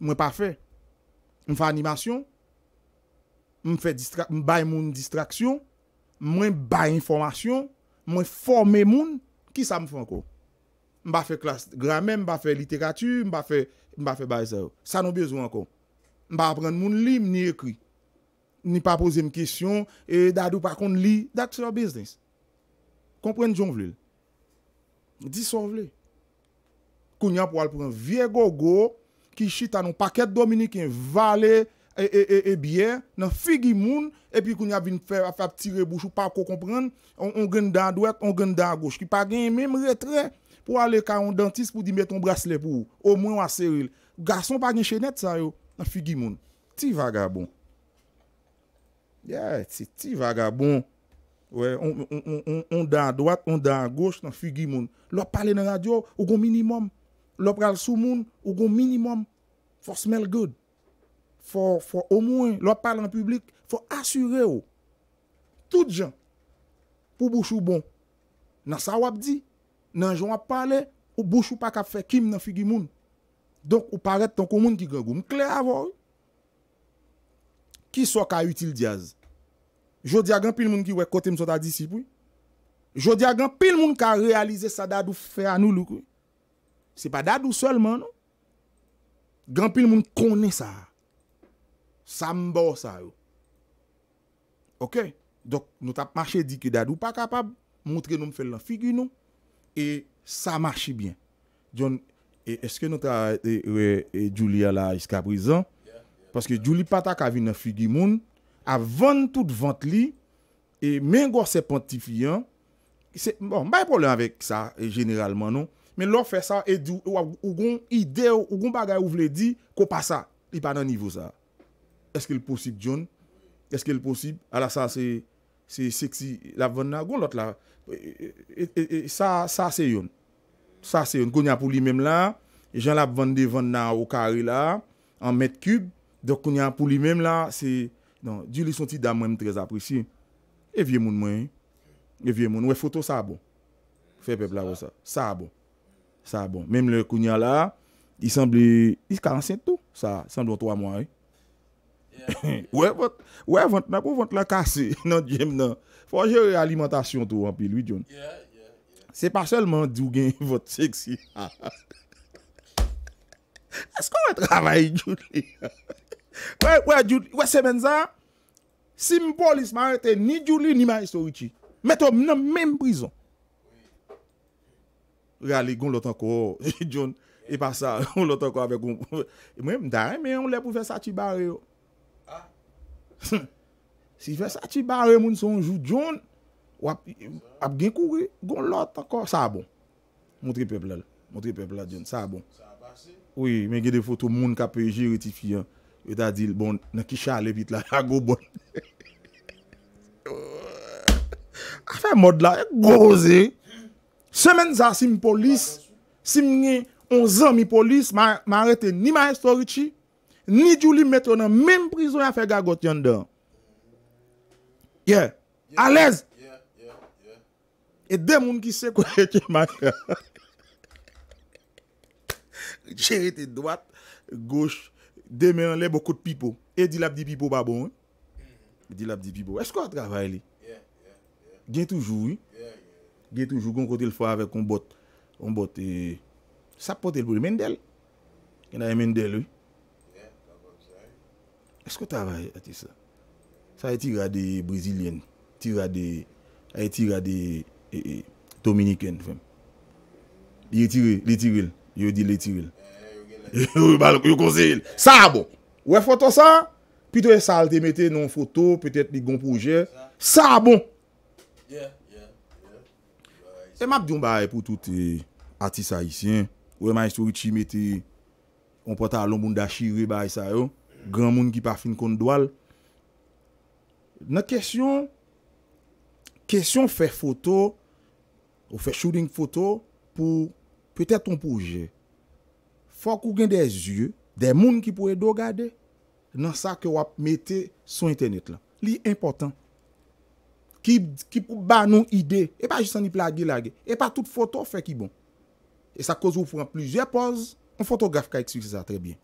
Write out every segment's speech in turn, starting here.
Mwen pa fe, mwen fa animasyon, mwen bay moun distraksyon, mwen bay informasyon, mwen forme moun, ki sa mwen fe anko? Mwen pa fe klas, grame, mwen pa fe literatü, mwen pa fe, mwen pa fe bay zè, sa nou bezoun anko. Mwen pa apren moun li, mwen ni ekri. Mwen ni pa pose mwen kisyon, e dadou pa kon li, dat se yo biznes. Kompren joun vle. Dison vle. Koun yon pou al pou an vie go go, ki chita nou paket Dominik yon valè e, e, e, e biè nan figi moun epi koun ya vin fè a fè ptire bouchou pa kou kompren on gen dan dwet, on gen dan goch ki pa gen yon mèm retre pou alè ka yon dentiste pou di mèt yon bracelet pou ou mwen wase ril gason pa gen chenèt sa yo nan figi moun ti vagabon yè ti, ti vagabon on dan dwet, on dan goch nan figi moun lò pale nan radyo ou gon minimum Lop pral sou moun, ou goun minimum, fò smell good. Fò omwen, lop pral an publik, fò asyre ou. Tout jan, pou bouchou bon, nan sa wap di, nan jan wap pale, ou bouchou pa ka fe kim nan figi moun. Donk ou paret tonk ou moun ki goun. Mkle avon, ki so ka util diaz. Jodi agen pil moun ki wek kote mson ta disipou. Jodi agen pil moun ki a realize sa dadou fe anou lukou. Se pa dadou selman nou. Gampil moun kone sa. Sa mbo sa yo. Ok. Dok nou tap mache di ki dadou pa kapab. Montre nou m fèl nan figi nou. E sa marche bien. John, e eske nou ta e, e, Julia la iska brisan. Paske Julie Patak avi nan figi moun. A vant tout vant li. E men gwa se pontifiyan. Bon, mba yè problem avèk sa. Generalman nou. Men lò fè sa, ou goun ide, ou goun bagay ou vle di, ko pa sa, li pa nan nivou sa. Eske l'pousib, John? Eske l'pousib? Ala sa, se seksi, la vonna, goun lot la. Sa, sa seyon. Sa seyon, konya pou li menm la, e jan la vonde vonna ou kare la, an met kub, do konya pou li menm la, se... Non, di li son ti damen trez apresi. E vie moun mwen, e vie moun. We foto sa abon. Fe pepla wè sa, sa abon. Sa bon, mèm lè kounya la, i semblè, i karensè tout, sa, semblè ou 3 mwari. Ouè, ouè, mè pou vant lè kase, nan, fòjè ou alimentasyon tout, an pi Louis John. Se pa selman, djou gen, vòt seksi. Eskò wè travayi djou li? Ouè, ouè, ouè, wè semen za, simbolisme an, ni djou li, ni mwari sorichi. Mè tom nan mèm prizon. Rale, goun lot anko. Djon, e pa sa, goun lot anko ave goun. Mwen mdare men, on lè pou fè satibare yo. Ah. Si fè satibare moun son, joun, wap gen kouri, goun lot anko. Sa a bon. Mwotri peple la, mwotri peple la, djon, sa a bon. Oui, men gè de foto moun ka pe jiritifiyan. E ta dil bon, nan ki chale vit la, la go bon. A fè mod la, e gosey. Semen za si mi polis, si mi nye 11 an mi polis, ma arete ni ma estorichi, ni djoulim metronan, menm prizon ya fe gagot yon dan. Ye, alez! E demoun ki se kwenye che ma kya. Cheyete, dwat, gos, demoun le bokout pipo. E dilap di pipo ba bon? E eh? mm. dilap di pipo. E sko a travay li? Gen toujou yon? Ge toujou kon kote l fwa avek kon bot. Kon bot e... Sapote l pou le men del. Kena le men del ou. Esko ta vaye ati sa? Sa e tira de brisilyen. Tira de... A e tira de... Dominiken fem. Li e tire. Li tirel. Yo di li tirel. Sa abon. Ou e foto sa. Pi tou e salte mete nan foto. Petet mi gon proje. Sa abon. Yeah. E map diyon baye pou toute atis ayisyen, ou e maysori chimet e on pota alonboun da chire baye sayon, gran moun ki pa fin kon dwal. Na kesyon, kesyon fe foto ou fe shooting foto pou petè ton pouje. Fok ou gen de zye, de moun ki pouye dogade nan sa ke wap mette son internet la. Li important. Ki pou ban nou ide, e pa jisan ni pla ge la ge, e pa tout foto fe ki bon. E sa koz ou pran pluje poz, ou fotografe ka eksik se sa trebyen.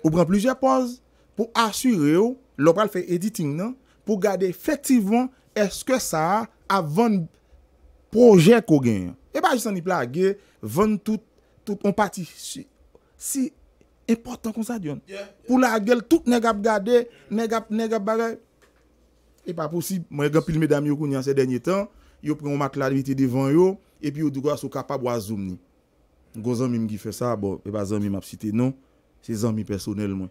Ou pran pluje poz pou asyre ou, lopal fe editing nan, pou gade efektivman eske sa avan proje ko gen. E pa jisan ni pla ge, ven tout, tout, on pati si important kon sa dyon. Pou la gel tout negap gade, negap negap bagay. E pa posib, mwen yon pilme dami yon kon yon se denye tan, yon pren yon mak lalivite devan yon, epi yon dugo aso kapab wazoum ni. Gon zanmi mgi fe sa, bo, e ba zanmi map site, non, se zanmi personel mwen.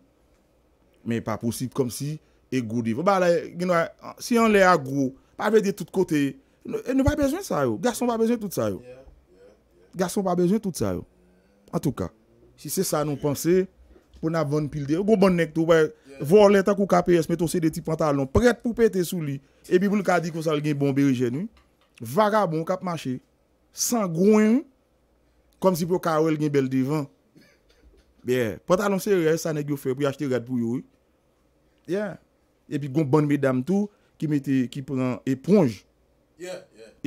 Men e pa posib kom si, e goudi. Ba la, genwa, si yon le a goud, pa ve de tout kote, e nou e pa bejwen sa yo, gason pa bejwen tout sa yo. Gason pa bejwen tout sa yo. En tout ka, si se sa nou pense, pou nan van pil de. Gou ban nek tou, vò lè takou KPS, meton se de ti pantalon, prèt pou pète sou li. Epi pou lè ka di kon sal gen bon berije nou, vagabon, kap mache, san groyoun, kon si pou ka ouel gen bel devan. Be, pantalon se re, sa nek yo fè, pou yachte red pou yoy. Yeah. Epi goun ban me dam tou, ki mette, ki ponan, eponj.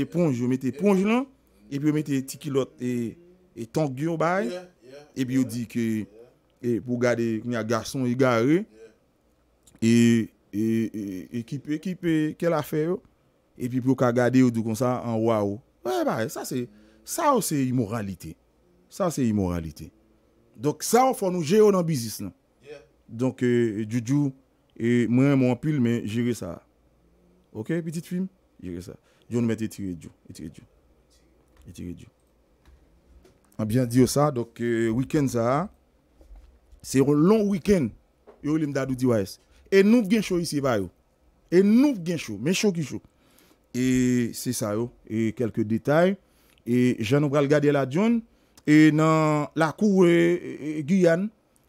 Eponj, yo mette eponj lan, epi yo mette ti kilot, etan gyo bay, epi yo di ki, E pou gade kwenye garson e gare, e, e, e kipe, ke la fe yo, e pi pou ka gade yo, an wawo, sa ou se imoralite, sa ou se imoralite, sa ou fon nou jeyo nan bizis lan, donk, mwen mwen pil, mwen jire sa, ok, petite film, jire sa, joun mwen te tire diyo, tire diyo, tire diyo, an byan diyo sa, donk, wikend sa, a, Se yon lon wikend, yon li mdadou diwa es. E nouf gen chou isi ba yo. E nouf gen chou, men chou ki chou. E se sa yo, e kelke detay. E jan obral gade la joun. E nan la kou e, e, e, guyan.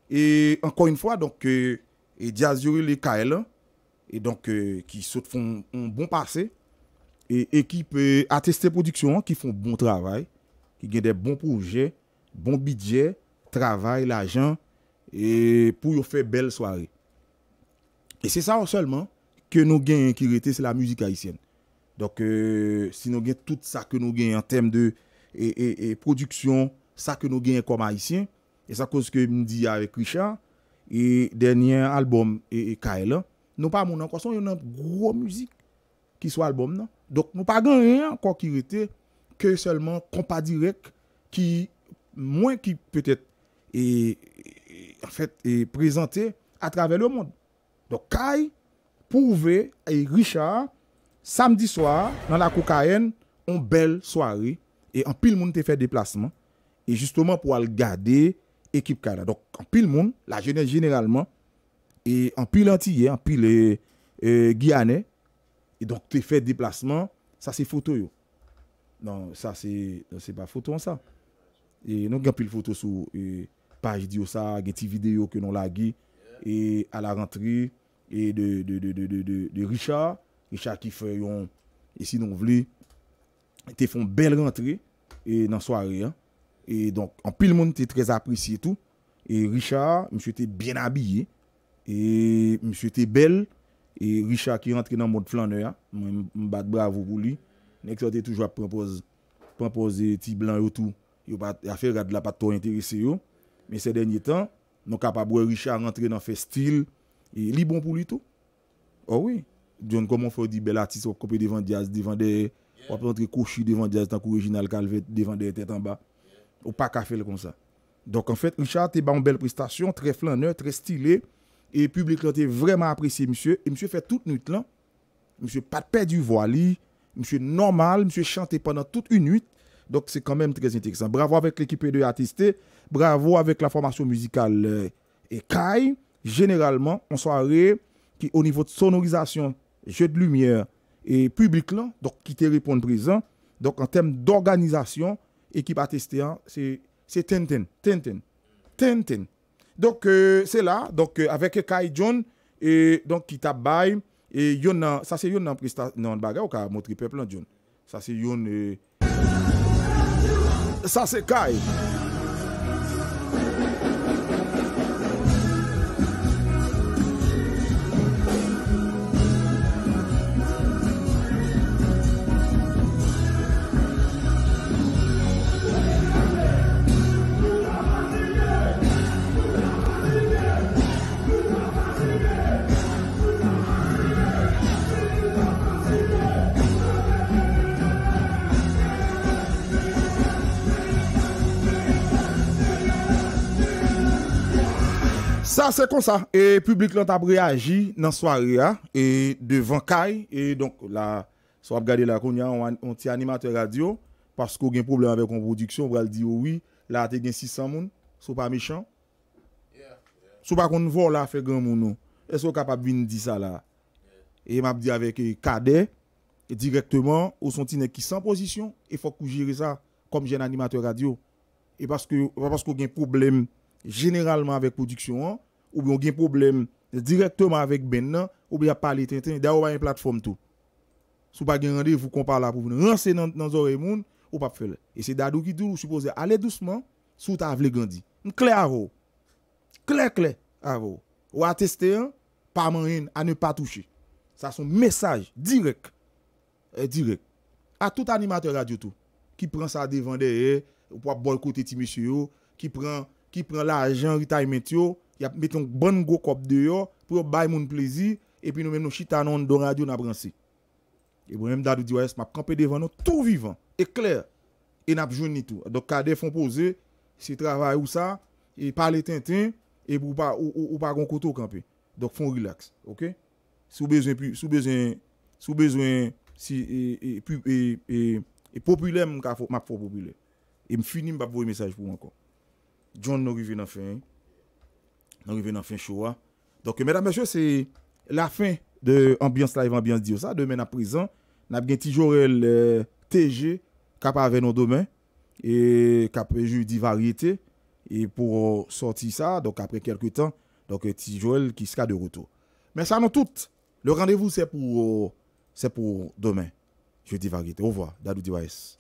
E ankon yon fwa, e diaz yon li ka el. E donk ki sot fon bon pase. E ekip ateste produksyon ki fon bon travay. Ki gen de bon proje, bon bidye, travay, la joun. E pou yo fè bel soare. E se sa ou selman, ke nou gen yon kirete, se la müzik Haitienne. Donk, euh, si nou gen tout sa ke nou gen en tem de e, e, production, sa ke nou gen kom Haitienne, e sa kon se ke m di avek Richard, e denyen albom e Kaelan, nou pa moun an konson yon nan gro müzik ki sou albom nan. Donk, nou pa gen yon kon kirete, ke selman kompa direk ki mwen ki petet e en fait, est présenté à travers le monde. Donc, Kai, Pouvé et Richard, samedi soir, dans la cocaïne, ont belle soirée. Et en pile, monde te fait déplacement. Et justement, pour aller garder équipe Canada. Donc, en pile, monde, la jeunesse généralement, et en pile antillais, en pile et, euh, euh, et donc, tu fait déplacement, ça c'est photo. Non, ça c'est pas photo, ça. Et nous fait pile photo sur. Euh, Paj diyo sa gen ti video ke non la ge E ala rentre E de Richard Richard ki fè yon E si non vle Te fon bel rentre E nan soare E donk an pil moun te trez apresye tou E Richard msye te bien abye E msye te bel E Richard ki rentre nan mod flanè Mwen bat bravo pou li Nek sa te toujwa Pompose ti blan yo tou Yon pa te rade la pa to yon te resye yo Mais ces derniers temps, nous capables Richard rentrer dans le style et il est bon pour lui tout. Oh oui. John comment faut dire bel artiste au copé devant Diaz devant des on peut entrer couché devant Diaz le original Calvet devant des têtes en bas. Ou pas qu'à faire comme ça. Donc en fait, Richard était en belle prestation, très flâneur, très stylé et public était vraiment apprécié monsieur et monsieur fait toute nuit là. Monsieur pas perdu voix lui, monsieur normal, monsieur chanté pendant toute une nuit Donc, c'est quand même très intéressant. Bravo avec l'équipe de artistes. Bravo avec la formation musicale. Et euh, Kai, généralement, on saurait qu'au niveau de sonorisation, jeu de lumière et public, donc, qui te répond présent. Donc, en termes d'organisation, équipe artiste, c'est ten-ten, ten-ten, ten-ten. Donc, euh, c'est là, euh, avec Kai John, qui tabaye, ça c'est yon en prestation, ça c'est yon... Sassecai. A, se kon sa, e publik lant ap reagi nan swaria, e devan kay, e donk la, swap gade la kon yon anti-animateur radio, paskou gen problem avek kon produksyon, vral di ouwi, la ate gen 600 moun, sou pa mechan, sou pa kon vou la fe gen moun nou, e sou kapap bin di sa la, e map di avek kade, e direktman, ou son ti ne ki san posisyon, e fok kou jiri sa, kom jen animateur radio, e paskou gen problem generalman avek produksyon an, ou bien un problème directement avec Ben ou bien parler Tintin, d'ailleurs une plateforme tout. Si pas rendez-vous qu'on parle là pour vous lancer dans dans oreille moun ou pas faire. Et c'est Dadou qui dit supposez aller doucement sous ta vle grandi. Claire à vous. Clair clair à vous. Ou attester tester hein, pas un à ne pas toucher. Ça un message direct Et eh, direct à tout animateur radio tout qui prend ça devant derrière pour boycotter monsieur qui prend qui prend l'argent retirement Y ap met yon ban go kop deyo pou yon bay moun plezi epi nou men nou chitanon do radyo na bransi. E bon mèm dadou diwayes map kampe devan nou tou vivan, e kler, e nap joun ni tou. Dok ka defon pose, se travaye ou sa, e pale ten ten, e ou pa gon koto kampe. Dok fon relax, ok? Sou bezwen, sou bezwen, sou bezwen, si, e, e, e populem mwen ka fok, map fok populem. E m finim pa pou yon mesaj pou anko. Joun nou rive nan feng, Nous dans fin choix. Hein. Donc, mesdames, messieurs, c'est la fin de Ambiance Live, Ambiance Dio. demain à présent, nous avons Tijorel euh, TG, qui avec nous demain, et jeudi variété, et pour euh, sortir ça, donc après quelques temps, donc euh, Joël qui sera de retour. Merci à nous toutes, le rendez-vous, c'est pour, c'est pour demain, jeudi variété. Au revoir, Dadou Diwaes.